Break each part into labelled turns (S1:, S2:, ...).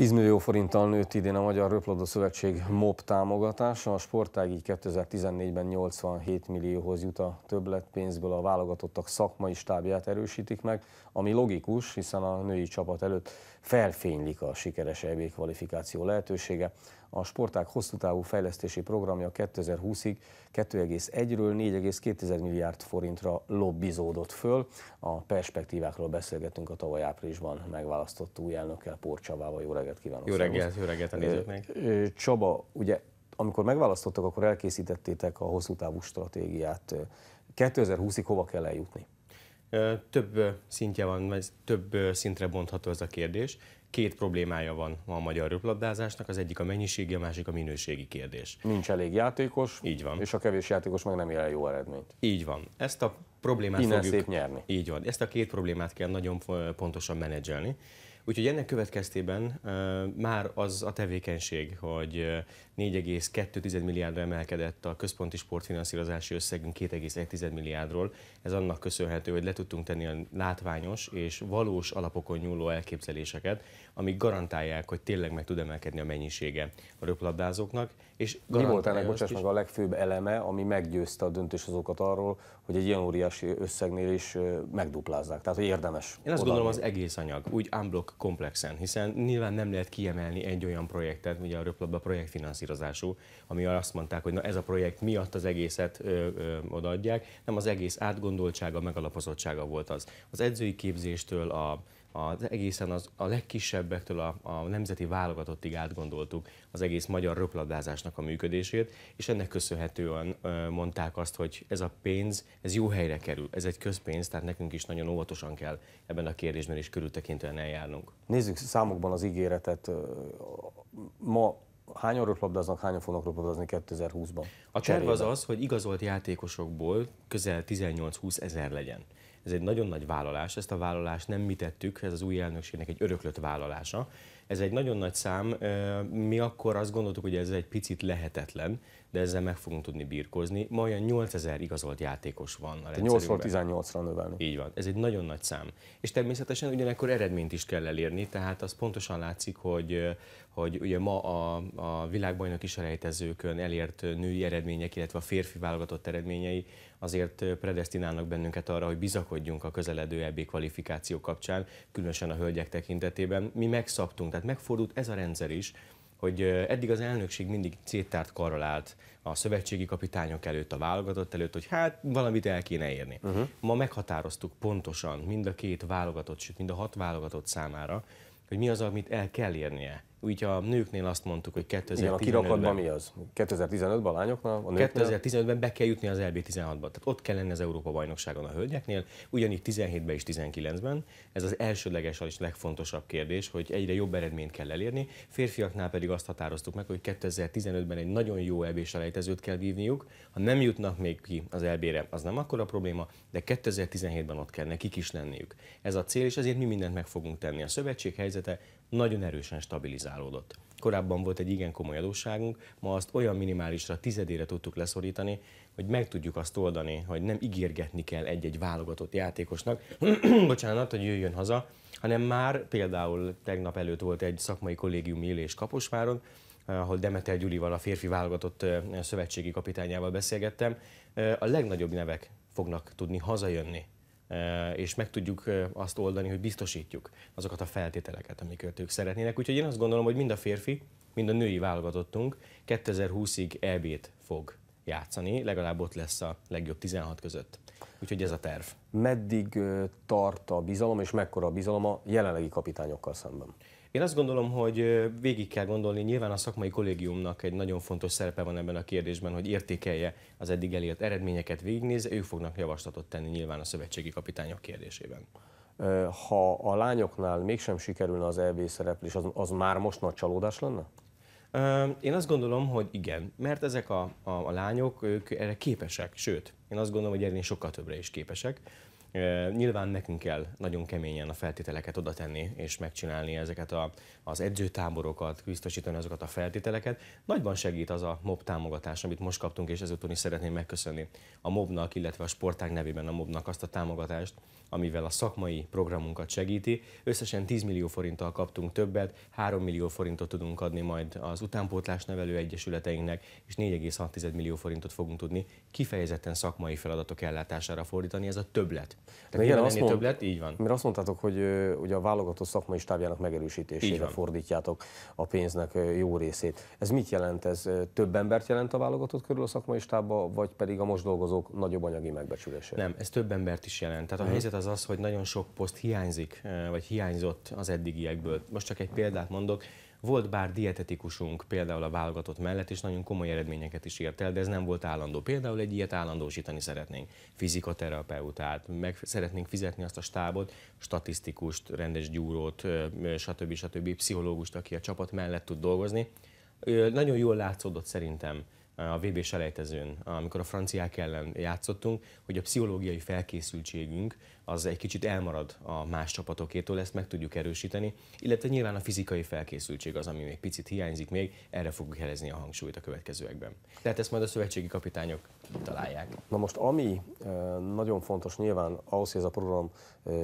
S1: 10 millió forinttal nőtt idén a Magyar Röplabda Szövetség MOB támogatása. A sportág így 2014-ben 87 millióhoz jut a többletpénzből a válogatottak szakmai stábját erősítik meg, ami logikus, hiszen a női csapat előtt felfénylik a sikeres EB kvalifikáció lehetősége a sporták hosszú távú fejlesztési programja 2020-ig 2,1-ről 4,2 milliárd forintra lobbizódott föl. A perspektívákról beszélgetünk a tavaly áprilisban megválasztott új elnökkel, Csabával. Jó reggelt kívánok! Jó reggelt, jó reggelt a nézőknek! Csaba, ugye amikor megválasztottak, akkor elkészítettétek a hosszú távú stratégiát. 2020-ig hova kell eljutni?
S2: Több szintje van, vagy több szintre bontható ez a kérdés két problémája van ma a magyar röplabdázásnak, az egyik a mennyiségi, a másik a minőségi kérdés. Nincs elég játékos, Így van. és a kevés játékos meg nem ér el jó eredményt. Így van. Ezt a problémát Innen fogjuk... szép nyerni. Így van. Ezt a két problémát kell nagyon pontosan menedzselni. Úgyhogy ennek következtében már az a tevékenység, hogy 4,2 milliárdra emelkedett a központi sportfinanszírozási összegünk 2,1 milliárdról. Ez annak köszönhető, hogy le tudtunk tenni a látványos és valós alapokon nyúló elképzeléseket, amik garantálják, hogy tényleg meg tud emelkedni a mennyisége a röplabdázóknak, és Mi volt ennek, bocsáss meg, a legfőbb
S1: eleme, ami meggyőzte a döntéshozókat arról, hogy egy ilyen óriási összegnél is megduplázzák, tehát hogy érdemes. Én azt gondolom az
S2: egész anyag, úgy unblock komplexen, hiszen nyilván nem lehet kiemelni egy olyan projektet, ugye a röplabda projektfinanszírozású, ami azt mondták, hogy na ez a projekt miatt az egészet ö, ö, odaadják, nem az egész átgondoltsága, megalapozottsága volt az. Az edzői képzéstől a az egészen az, a legkisebbektől a, a nemzeti válogatottig átgondoltuk az egész magyar röplabdázásnak a működését, és ennek köszönhetően ö, mondták azt, hogy ez a pénz, ez jó helyre kerül, ez egy közpénz, tehát nekünk is nagyon óvatosan kell ebben a kérdésben is körültekintően eljárnunk.
S1: Nézzük számokban az ígéretet. Ma hányan röplabdáznak, hányan fognak röplabdázni 2020-ban? A terv az az,
S2: hogy igazolt játékosokból közel 18-20 ezer legyen. Ez egy nagyon nagy vállalás, ezt a vállalást nem mi tettük, ez az új elnökségnek egy öröklött vállalása. Ez egy nagyon nagy szám, mi akkor azt gondoltuk, hogy ez egy picit lehetetlen, de ezzel meg fogunk tudni birkozni. Ma olyan 8000 igazolt játékos van a 8 18-ra növelni. Így van, ez egy nagyon nagy szám. És természetesen ugyanekkor eredményt is kell elérni, tehát az pontosan látszik, hogy, hogy ugye ma a, a világbajnoki selejtezőkön elért női eredmények, illetve a férfi válogatott eredményei azért predestinálnak bennünket arra, hogy bizakodjunk a közeledő EB kvalifikáció kapcsán, különösen a hölgyek tekintetében. Mi megszaktunk tehát megfordult ez a rendszer is, hogy eddig az elnökség mindig cétárt karral állt a szövetségi kapitányok előtt, a válogatott előtt, hogy hát valamit el kéne érni. Uh-huh. Ma meghatároztuk pontosan mind a két válogatott, sőt mind a hat válogatott számára, hogy mi az, amit el kell érnie úgy a nőknél azt mondtuk, hogy 2015-ben... Igen, a kirakatban mi
S1: az? 2015-ben a lányoknál? A 2015-ben
S2: hát be kell jutni az LB16-ba. Tehát ott kell lenni az Európa-bajnokságon a hölgyeknél, ugyanígy 17-ben és 19-ben. Ez az elsődleges és legfontosabb kérdés, hogy egyre jobb eredményt kell elérni. Férfiaknál pedig azt határoztuk meg, hogy 2015-ben egy nagyon jó lb selejtezőt kell vívniuk. Ha nem jutnak még ki az LB-re, az nem akkora probléma, de 2017-ben ott kell nekik is lenniük. Ez a cél, és ezért mi mindent meg fogunk tenni. A szövetség helyzete nagyon erősen stabilizálódott. Korábban volt egy igen komoly adósságunk, ma azt olyan minimálisra, tizedére tudtuk leszorítani, hogy meg tudjuk azt oldani, hogy nem ígérgetni kell egy-egy válogatott játékosnak, bocsánat, hogy jöjjön haza, hanem már például tegnap előtt volt egy szakmai kollégiumi élés Kaposváron, eh, ahol Demeter Gyulival, a férfi válogatott eh, szövetségi kapitányával beszélgettem, eh, a legnagyobb nevek fognak tudni hazajönni és meg tudjuk azt oldani, hogy biztosítjuk azokat a feltételeket, amiket ők szeretnének. Úgyhogy én azt gondolom, hogy mind a férfi, mind a női válogatottunk 2020-ig EB-t fog játszani, legalább ott lesz a legjobb 16 között. Úgyhogy ez a terv.
S1: Meddig tart a bizalom, és mekkora a bizalom a jelenlegi kapitányokkal szemben?
S2: Én azt gondolom, hogy végig kell gondolni, nyilván a szakmai kollégiumnak egy nagyon fontos szerepe van ebben a kérdésben, hogy értékelje az eddig elért eredményeket, végignézze, ők fognak javaslatot tenni nyilván a szövetségi kapitányok kérdésében. Ha a lányoknál mégsem sikerülne az EB szereplés, az, az már most nagy csalódás lenne? Én azt gondolom, hogy igen, mert ezek a, a, a lányok, ők erre képesek, sőt, én azt gondolom, hogy erre sokkal többre is képesek. Nyilván nekünk kell nagyon keményen a feltételeket oda tenni, és megcsinálni ezeket a, az edzőtáborokat, biztosítani azokat a feltételeket. Nagyban segít az a MOB támogatás, amit most kaptunk, és ezúton is szeretném megköszönni a MOB-nak, illetve a sportág nevében a MOB-nak azt a támogatást, amivel a szakmai programunkat segíti. Összesen 10 millió forinttal kaptunk többet, 3 millió forintot tudunk adni majd az utánpótlás nevelő egyesületeinknek, és 4,6 millió forintot fogunk tudni kifejezetten szakmai feladatok ellátására fordítani. Ez a többlet tehát igen, azt mond, többlet,
S1: így van. Mert azt mondtátok, hogy ugye a válogató szakmai stábjának megerősítésére fordítjátok a pénznek jó részét. Ez mit jelent? Ez több embert jelent a válogatott körül a szakmai stábba, vagy pedig a most dolgozók nagyobb anyagi megbecsülése? Nem,
S2: ez több embert is jelent. Tehát a hmm. helyzet az az, hogy nagyon sok poszt hiányzik, vagy hiányzott az eddigiekből. Most csak egy példát mondok. Volt bár dietetikusunk például a válogatott mellett, és nagyon komoly eredményeket is ért el, de ez nem volt állandó. Például egy ilyet állandósítani szeretnénk. Fizikoterapeutát, meg szeretnénk fizetni azt a stábot, statisztikust, rendes gyúrót, stb. stb. pszichológust, aki a csapat mellett tud dolgozni. Nagyon jól látszódott szerintem a vb selejtezőn, amikor a franciák ellen játszottunk, hogy a pszichológiai felkészültségünk az egy kicsit elmarad a más csapatokétól, ezt meg tudjuk erősíteni, illetve nyilván a fizikai felkészültség az, ami még picit hiányzik még, erre fogjuk helyezni a hangsúlyt a következőekben. Tehát ezt majd a szövetségi kapitányok kitalálják.
S1: Na most ami nagyon fontos nyilván ahhoz, hogy ez a program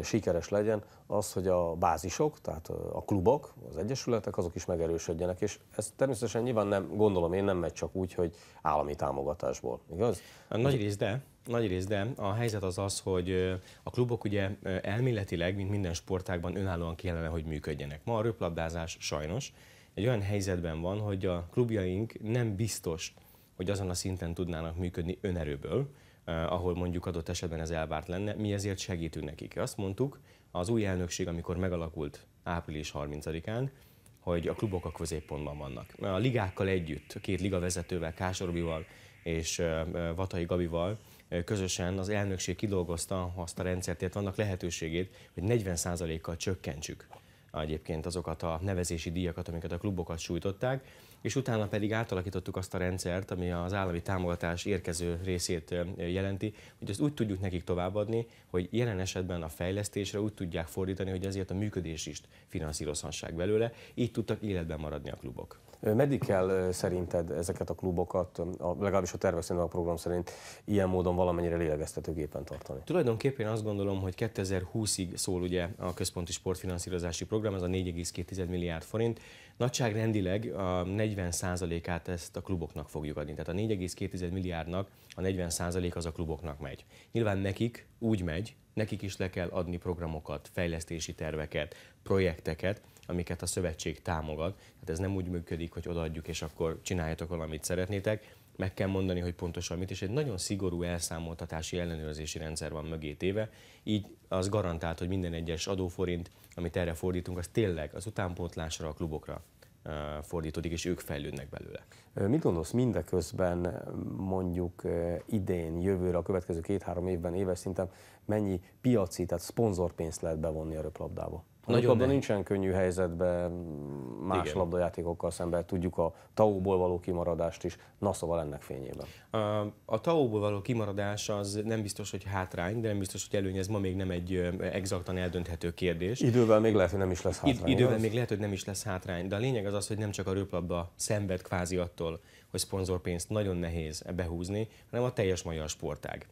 S1: sikeres legyen, az, hogy a bázisok, tehát a klubok, az egyesületek, azok is megerősödjenek, és ez természetesen nyilván nem, gondolom én nem megy csak úgy, hogy állami támogatásból,
S2: igaz? A nagy rész, de nagy rész, de a helyzet az az, hogy a klubok ugye elméletileg, mint minden sportágban önállóan kellene, hogy működjenek. Ma a röplabdázás sajnos egy olyan helyzetben van, hogy a klubjaink nem biztos, hogy azon a szinten tudnának működni önerőből, eh, ahol mondjuk adott esetben ez elvárt lenne, mi ezért segítünk nekik. Azt mondtuk, az új elnökség, amikor megalakult április 30-án, hogy a klubok a középpontban vannak. A ligákkal együtt, a két liga vezetővel, Kásorbival és eh, Vatai Gabival eh, közösen az elnökség kidolgozta azt a rendszert, tehát annak lehetőségét, hogy 40%-kal csökkentsük egyébként azokat a nevezési díjakat, amiket a klubokat sújtották, és utána pedig átalakítottuk azt a rendszert, ami az állami támogatás érkező részét jelenti, hogy ezt úgy tudjuk nekik továbbadni, hogy jelen esetben a fejlesztésre úgy tudják fordítani, hogy ezért a működés is finanszírozhassák belőle, így tudtak életben maradni a klubok. Meddig kell szerinted ezeket a klubokat, a, legalábbis a tervek
S1: a program szerint ilyen módon valamennyire lélegeztetőgépen tartani?
S2: Tulajdonképpen azt gondolom, hogy 2020-ig szól ugye a központi sportfinanszírozási program, ez a 4,2 milliárd forint, Nagyságrendileg a 40%-át ezt a kluboknak fogjuk adni. Tehát a 4,2 milliárdnak a 40% az a kluboknak megy. Nyilván nekik úgy megy, nekik is le kell adni programokat, fejlesztési terveket, projekteket, amiket a szövetség támogat. Tehát ez nem úgy működik, hogy odaadjuk, és akkor csináljatok valamit szeretnétek. Meg kell mondani, hogy pontosan mit, és egy nagyon szigorú elszámoltatási ellenőrzési rendszer van mögé téve, így az garantált, hogy minden egyes adóforint amit erre fordítunk, az tényleg az utánpótlásra, a klubokra fordítódik, és ők fejlődnek belőle.
S1: Mit gondolsz mindeközben mondjuk idén, jövőre, a következő két-három évben éves szinten mennyi piaci, tehát szponzorpénzt lehet bevonni a röplabdába? Nagyon abban nincsen könnyű helyzetben más Igen. labdajátékokkal szemben, tudjuk a tauból való kimaradást is, na szóval ennek fényében.
S2: A, a tauból való kimaradás az nem biztos, hogy hátrány, de nem biztos, hogy előny, ez ma még nem egy exaktan eldönthető kérdés. Idővel még lehet, hogy nem is lesz hátrány. Id- idővel az? még lehet, hogy nem is lesz hátrány, de a lényeg az az, hogy nem csak a röplabda szenved kvázi attól, hogy szponzorpénzt nagyon nehéz behúzni, hanem a teljes magyar sportág.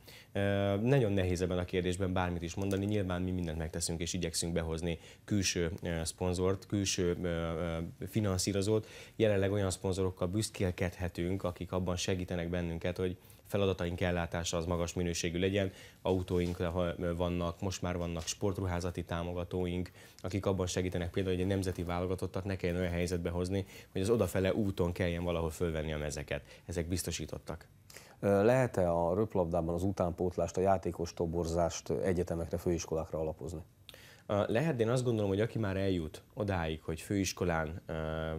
S2: Nagyon nehéz ebben a kérdésben bármit is mondani, nyilván mi mindent megteszünk és igyekszünk behozni külső szponzort, külső finanszírozót. Jelenleg olyan szponzorokkal büszkélkedhetünk, akik abban segítenek bennünket, hogy feladataink ellátása az magas minőségű legyen. Autóink vannak, most már vannak sportruházati támogatóink, akik abban segítenek például, hogy a nemzeti válogatottat ne kelljen olyan helyzetbe hozni, hogy az odafele úton kelljen valahol fölvenni a mezeket. Ezek biztosítottak.
S1: Lehet-e a röplabdában az utánpótlást, a játékos toborzást egyetemekre, főiskolákra alapozni?
S2: Lehet, de én azt gondolom, hogy aki már eljut odáig, hogy főiskolán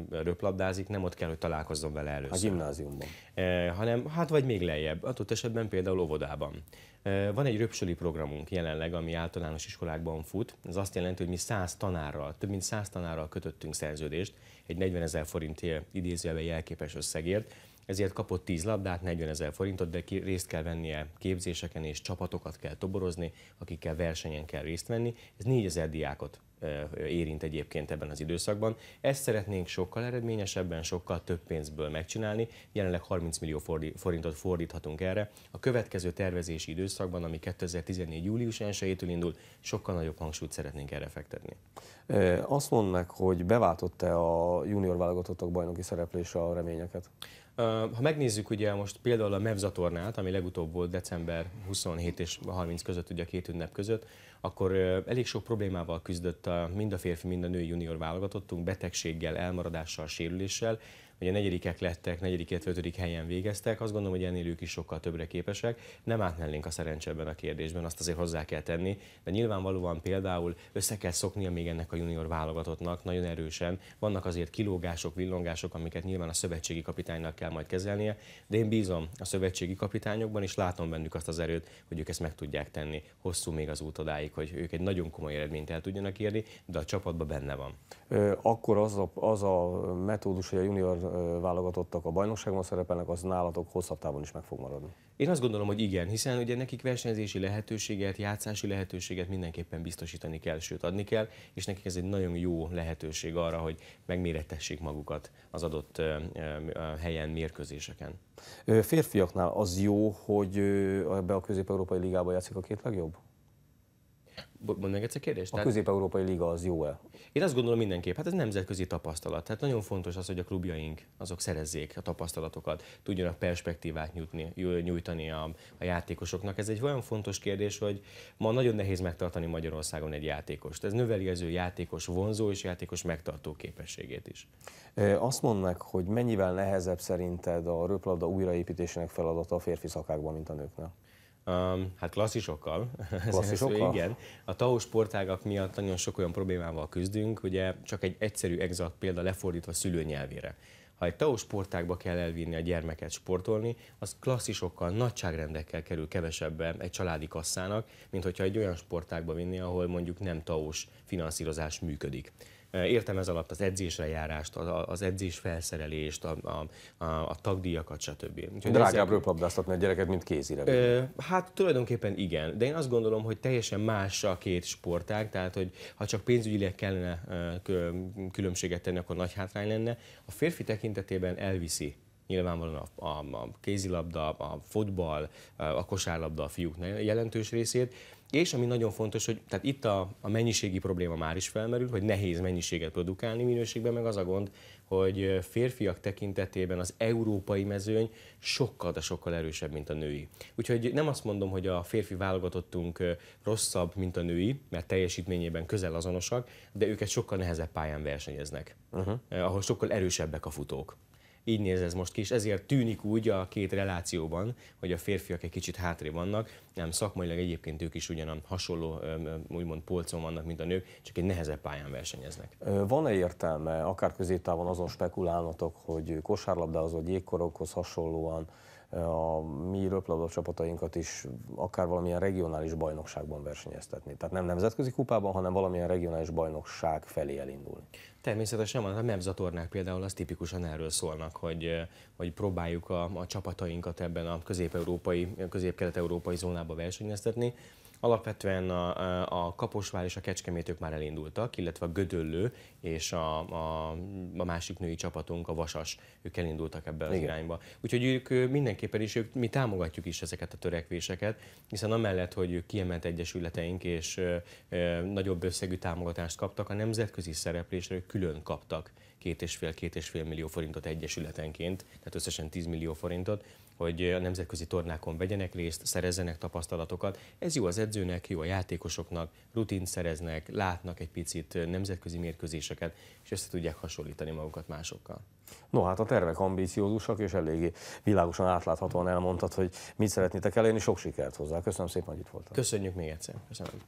S2: röplabdázik, nem ott kell, hogy találkozzon vele először. A gimnáziumban. Hanem, hát vagy még lejjebb, adott esetben például óvodában. Van egy röpsöli programunk jelenleg, ami általános iskolákban fut. Ez azt jelenti, hogy mi 100 tanárral, több mint 100 tanárral kötöttünk szerződést, egy 40 ezer forint idézőjelben jelképes összegért, ezért kapott 10 labdát, 40 ezer forintot, de részt kell vennie képzéseken és csapatokat kell toborozni, akikkel versenyen kell részt venni. Ez 4 ezer diákot érint egyébként ebben az időszakban. Ezt szeretnénk sokkal eredményesebben, sokkal több pénzből megcsinálni. Jelenleg 30 millió forintot fordíthatunk erre. A következő tervezési időszakban, ami 2014. július 1-től indul, sokkal nagyobb hangsúlyt szeretnénk erre fektetni.
S1: Azt mondd meg, hogy beváltott-e a junior válogatottak bajnoki szereplése a reményeket?
S2: Ha megnézzük ugye most például a MEV zatornát, ami legutóbb volt december 27 és 30 között, ugye a két ünnep között, akkor elég sok problémával küzdött a mind a férfi, mind a női junior válogatottunk, betegséggel, elmaradással, sérüléssel vagy a negyedikek lettek, negyedik, illetve ötödik helyen végeztek, azt gondolom, hogy ennél ők is sokkal többre képesek. Nem átmennénk a szerencsében a kérdésben, azt azért hozzá kell tenni, de nyilvánvalóan például össze kell szoknia még ennek a junior válogatottnak nagyon erősen. Vannak azért kilógások, villongások, amiket nyilván a szövetségi kapitánynak kell majd kezelnie, de én bízom a szövetségi kapitányokban, és látom bennük azt az erőt, hogy ők ezt meg tudják tenni. Hosszú még az út odáig, hogy ők egy nagyon komoly eredményt el tudjanak érni, de a csapatban benne van.
S1: Akkor az a, az a metódus, hogy a junior válogatottak a bajnokságban szerepelnek, az nálatok hosszabb távon is meg fog maradni.
S2: Én azt gondolom, hogy igen, hiszen ugye nekik versenyzési lehetőséget, játszási lehetőséget mindenképpen biztosítani kell, sőt adni kell, és nekik ez egy nagyon jó lehetőség arra, hogy megmérettessék magukat az adott helyen, mérkőzéseken.
S1: Férfiaknál az
S2: jó, hogy ebbe a közép-európai ligába játszik a két legjobb? mond meg egyszer kérdést. A közép-európai liga az jó-e? Én azt gondolom mindenképp. Hát ez nemzetközi tapasztalat. Tehát nagyon fontos az, hogy a klubjaink azok szerezzék a tapasztalatokat, tudjanak perspektívát nyújtani, nyújtani a, a játékosoknak. Ez egy olyan fontos kérdés, hogy ma nagyon nehéz megtartani Magyarországon egy játékost. Ez növeli az ő játékos vonzó és játékos megtartó képességét is.
S1: Azt mondnak, hogy mennyivel nehezebb szerinted a röplabda újraépítésének feladata a férfi szakákban, mint a nőknek?
S2: Um, hát klasszisokkal. Klasszisokkal? Igen. A TAO sportágak miatt nagyon sok olyan problémával küzdünk, ugye csak egy egyszerű, exakt példa lefordítva szülőnyelvére. Ha egy TAO sportágba kell elvinni a gyermeket sportolni, az klasszisokkal, nagyságrendekkel kerül kevesebb egy családi kasszának, mint hogyha egy olyan sportágba vinni, ahol mondjuk nem TAO-s finanszírozás működik. Értem ez alatt az edzésre járást, az edzés felszerelést, a, a, a, a tagdíjakat, stb. Úgyhogy Drágább röplabdáztatni a gyereket, mint kézire. Ö, hát tulajdonképpen igen, de én azt gondolom, hogy teljesen más a két sportág, tehát hogy ha csak pénzügyileg kellene különbséget tenni, akkor nagy hátrány lenne. A férfi tekintetében elviszi nyilvánvalóan a, a, a kézilabda, a futball, a kosárlabda a fiúk jelentős részét, és ami nagyon fontos, hogy tehát itt a, a mennyiségi probléma már is felmerül, hogy nehéz mennyiséget produkálni minőségben, meg az a gond, hogy férfiak tekintetében az európai mezőny sokkal, de sokkal erősebb, mint a női. Úgyhogy nem azt mondom, hogy a férfi válogatottunk rosszabb, mint a női, mert teljesítményében közel azonosak, de őket sokkal nehezebb pályán versenyeznek, uh-huh. ahol sokkal erősebbek a futók. Így néz ez most ki, és ezért tűnik úgy a két relációban, hogy a férfiak egy kicsit hátré vannak, nem szakmailag egyébként ők is ugyanan hasonló, úgymond polcon vannak, mint a nők, csak egy nehezebb pályán versenyeznek.
S1: Van-e értelme, akár középtávon azon spekulálnatok, hogy kosárlabdához vagy jégkorokhoz hasonlóan a mi röplabda csapatainkat is akár valamilyen regionális bajnokságban versenyeztetni. Tehát nem nemzetközi kupában, hanem valamilyen regionális bajnokság felé elindulni.
S2: Természetesen van, hát a memzatornák például az tipikusan erről szólnak, hogy, hogy próbáljuk a, a csapatainkat ebben a közép-európai, közép-kelet-európai zónába versenyeztetni, Alapvetően a, a Kaposvár és a Kecskemétők már elindultak, illetve a Gödöllő és a, a, a másik női csapatunk, a Vasas, ők elindultak ebbe az irányba. Úgyhogy ők mindenképpen is, ők, mi támogatjuk is ezeket a törekvéseket, hiszen amellett, hogy ők kiemelt egyesületeink és ö, ö, nagyobb összegű támogatást kaptak, a nemzetközi szereplésre ők külön kaptak két és fél, két és fél millió forintot egyesületenként, tehát összesen 10 millió forintot, hogy a nemzetközi tornákon vegyenek részt, szerezzenek tapasztalatokat. Ez jó az edzőnek, jó a játékosoknak, rutint szereznek, látnak egy picit nemzetközi mérkőzéseket, és össze tudják hasonlítani magukat másokkal.
S1: No hát a tervek ambíciózusak, és eléggé világosan átláthatóan elmondtad, hogy mit szeretnétek elérni. Sok sikert hozzá. Köszönöm szépen, hogy itt voltál. Köszönjük még egyszer. Köszönöm.